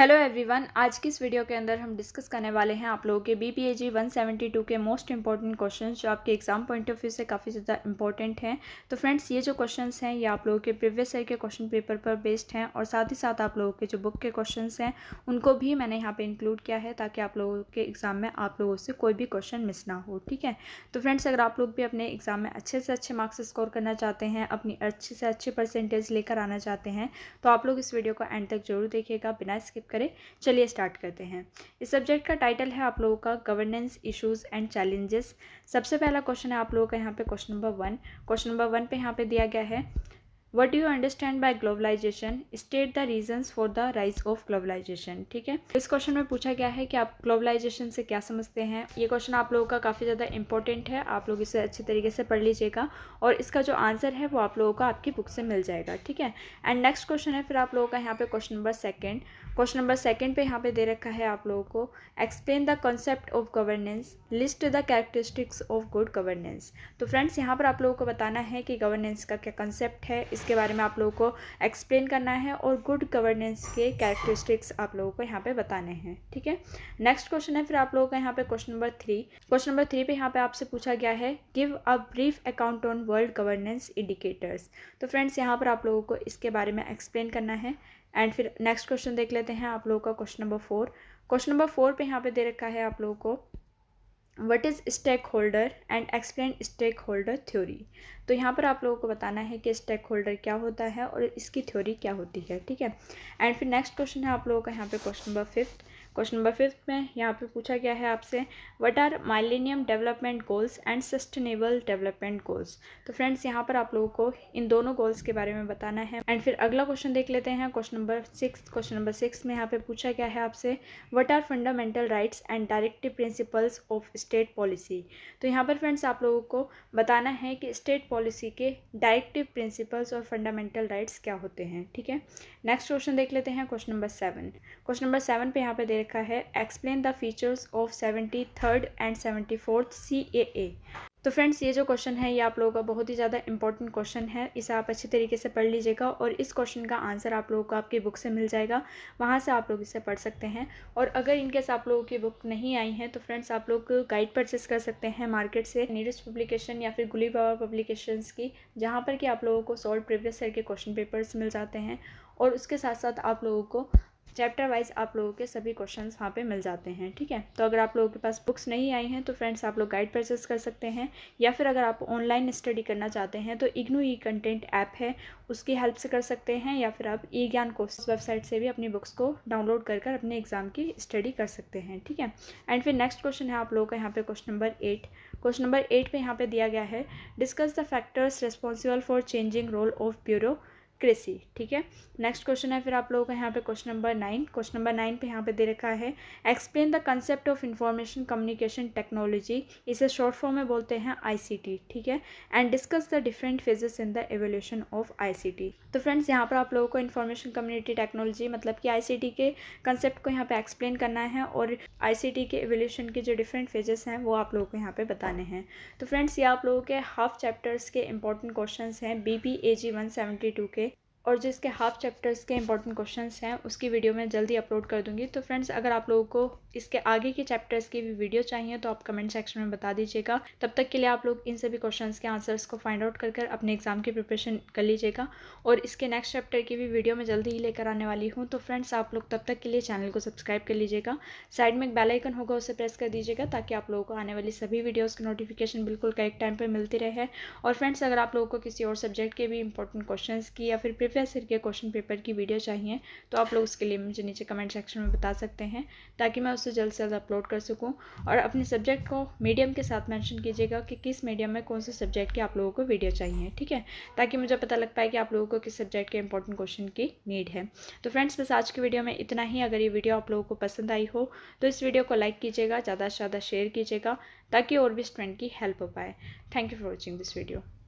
hello everyone आज की इस वीडियो के अंदर हम डिस्कस करने वाले हैं आप लोगों के B P A G one seventy two के मोस्ट इंपॉर्टेंट क्वेश्चन जो आपके एग्जाम पॉइंट ऑफ व्यू से काफ़ी ज़्यादा इंपॉर्टेंट हैं तो फ्रेंड्स ये जो क्वेश्चन हैं ये आप लोगों के प्रीवियस ईयर के क्वेश्चन पेपर पर बेस्ड हैं और साथ ही साथ आप लोगों के जो बुक के क्वेश्चन हैं उनको भी मैंने यहाँ पर इंक्लूड किया है ताकि आप लोगों के एग्ज़ाम में आप लोगों से कोई भी क्वेश्चन मिस ना हो ठीक है तो फ्रेंड्स अगर आप लोग भी अपने एग्ज़ाम में अच्छे से अच्छे मार्क्स स्कोर करना चाहते हैं अपनी अच्छे से अच्छे परसेंटेज लेकर आना चाहते हैं तो आप लोग इस वीडियो को एंड तक जरूर देखिएगा बिना स्किप करें चलिए स्टार्ट करते हैं इस सब्जेक्ट का टाइटल है आप लोगों का गवर्नेंस इश्यूज एंड चैलेंजेस सबसे पहला क्वेश्चन है आप लोगों का यहाँ पे question number one question number one पे यहाँ पे दिया गया है what you understand by globalisation state the reasons for the rise of globalisation ठीक है इस क्वेश्चन में पूछा गया है कि आप ग्लोबलाइजेशन से क्या समझते हैं ये क्वेश्चन आप लोगों का काफ़ी ज़्यादा इंपॉर्टेंट है आप लोग इसे अच्छे तरीके से पढ़ लीजिएगा और इसका जो आंसर है वो आप लोगों का आपकी बुक से मिल जाएगा ठीक है एंड नेक्स्ट क्वेश्चन है फिर आप लोगों का यहाँ पे question number second question number second पे यहाँ पे दे रखा है आप लोगों को explain the concept of governance list the characteristics of good governance तो फ्रेंड्स यहाँ पर आप लोगों को बताना है कि गवर्नेंस का क्या कंसेप्ट है इसके बारे में आप लोगों को एक्सप्लेन करना है और गुड गवर्नेंस के कैरेक्टरिस्टिक्स आप लोगों को यहाँ पे बताने हैं ठीक है नेक्स्ट क्वेश्चन है फिर आप लोगों का यहाँ पे question number three question number three पे यहाँ पे आपसे पूछा गया है give a brief account on world governance indicators तो फ्रेंड्स यहाँ पर आप लोगों को इसके बारे में एक्सप्लेन करना है एंड फिर नेक्स्ट क्वेश्चन देख लेते हैं आप लोगों का question number four question number four पे यहाँ पे दे रखा है आप लोगों को what is stakeholder and explain stakeholder theory तो यहाँ पर आप लोगों को बताना है कि स्टेक होल्डर क्या होता है और इसकी थ्योरी क्या होती है ठीक है एंड फिर नेक्स्ट क्वेश्चन है आप लोगों का यहाँ पे question number fifth question number fifth में यहाँ पे पूछा गया है आपसे what are millennium development goals and sustainable development goals तो फ्रेंड्स यहाँ पर आप लोगों को इन दोनों गोल्स के बारे में बताना है एंड फिर अगला क्वेश्चन देख लेते हैं question number six question number six में यहाँ पे पूछा गया है आपसे what are fundamental rights and directive principles of state policy तो यहाँ पर फ्रेंड्स आप लोगों को बताना है कि स्टेट पॉलिसी के डायरेक्टिव प्रिंसिपल्स और फंडामेंटल राइट्स क्या होते हैं ठीक है नेक्स्ट क्वेश्चन देख लेते हैं question number seven question number seven पे यहाँ पे दे रखा है explain the features of seventy third and seventy fourth C A A तो फ्रेंड्स ये जो क्वेश्चन है ये आप लोगों का बहुत ही ज़्यादा इंपॉर्टेंट क्वेश्चन है इसे आप अच्छे तरीके से पढ़ लीजिएगा और इस क्वेश्चन का आंसर आप लोगों को आपकी बुक से मिल जाएगा वहाँ से आप लोग इसे पढ़ सकते हैं और अगर इनकेस आप लोगों की बुक नहीं आई है तो फ्रेंड्स आप लोग गाइड परचेस कर सकते हैं मार्केट से नीरज पब्लिकेशन या फिर गुली बाबा पब्लिकेशन की जहाँ पर कि आप लोगों को सॉल्व प्रीवियस ईयर के क्वेश्चन पेपर्स मिल जाते हैं और उसके साथ साथ आप लोगों को चैप्टर वाइज आप लोगों के सभी क्वेश्चंस वहाँ पे मिल जाते हैं ठीक है तो अगर आप लोगों के पास बुक्स नहीं आई हैं तो फ्रेंड्स आप लोग गाइड परचेस कर सकते हैं या फिर अगर आप ऑनलाइन स्टडी करना चाहते हैं तो इग्नू ई कंटेंट ऐप है उसकी हेल्प से कर सकते हैं या फिर आप ई ज्ञान कोर्स वेबसाइट से भी अपनी बुक्स को डाउनलोड कर कर अपने एग्ज़ाम की स्टडी कर सकते हैं ठीक है एंड फिर नेक्स्ट क्वेश्चन है आप लोगों का यहाँ पे question number eight question number eight पे यहाँ पे दिया गया है discuss the factors responsible for changing role of bureaucracy ठीक है नेक्स्ट क्वेश्चन है फिर आप लोगों का यहाँ पे question number nine question number nine पे यहाँ पे दे रखा है explain the concept of information communication technology इसे शॉर्ट फॉर्म में बोलते हैं आईसीटी ठीक है and discuss the different phases in the evolution of I तो फ्रेंड्स यहाँ पर आप लोगों को इन्फॉर्मेशन कम्युनिटी टेक्नोलॉजी मतलब कि आई के कंसेप्ट को यहाँ पे एक्सप्लेन करना है और आई के एवोल्यूशन के जो डिफरेंट फेजेस हैं वो आप लोगों को यहाँ पे बताने हैं तो फ्रेंड्स ये आप लोगों के हाफ चैप्टर्स के इंपॉर्टेंट क्वेश्चन हैं B P A G one seventy two के और जिसके हाफ चैप्टर्स के इंपॉर्टेंट क्वेश्चंस हैं उसकी वीडियो मैं जल्दी अपलोड कर दूंगी तो फ्रेंड्स अगर आप लोगों को इसके आगे के चैप्टर्स की भी वीडियो चाहिए तो आप कमेंट सेक्शन में बता दीजिएगा तब तक के लिए आप लोग इन सभी क्वेश्चंस के आंसर्स को फाइंड आउट कर अपने एग्जाम की प्रिपरेशन कर लीजिएगा और इसके नेक्स्ट चैप्टर की भी वीडियो मैं जल्दी ही लेकर आने वाली हूँ तो फ्रेंड्स आप लोग तब तक के लिए चैनल को सब्सक्राइब कर लीजिएगा साइड में एक बेलाइकन होगा उसे प्रेस कर दीजिएगा ताकि आप लोगों को आने वाली सभी वीडियोज़ की नोटिफिकेशन बिल्कुल करेक्ट टाइम पर मिलती रहे और फ्रेंड्स अगर आप लोगों को किसी और सब्जेक्ट के भी इंपॉर्टेंट क्वेश्चन की या फिर प्रीवियस के क्वेश्चन पेपर की वीडियो चाहिए तो आप लोग उसके लिए मुझे नीचे कमेंट सेक्शन में बता सकते हैं ताकि मैं उसे जल्द से जल्द अपलोड कर सकूँ और अपने सब्जेक्ट को मीडियम के साथ मैंशन कीजिएगा कि किस मीडियम में कौन से सब्जेक्ट की आप लोगों को वीडियो चाहिए ठीक है ताकि मुझे पता लग पाए कि आप लोगों को किस सब्जेक्ट के इंपॉर्टेंट क्वेश्चन की नीड है तो फ्रेंड्स बस आज की वीडियो में इतना ही अगर ये वीडियो आप लोगों को पसंद आई हो तो इस वीडियो को लाइक कीजिएगा ज़्यादा से ज़्यादा शेयर कीजिएगा ताकि और भी स्टूडेंट की हेल्प हो पाए thank you for watching this video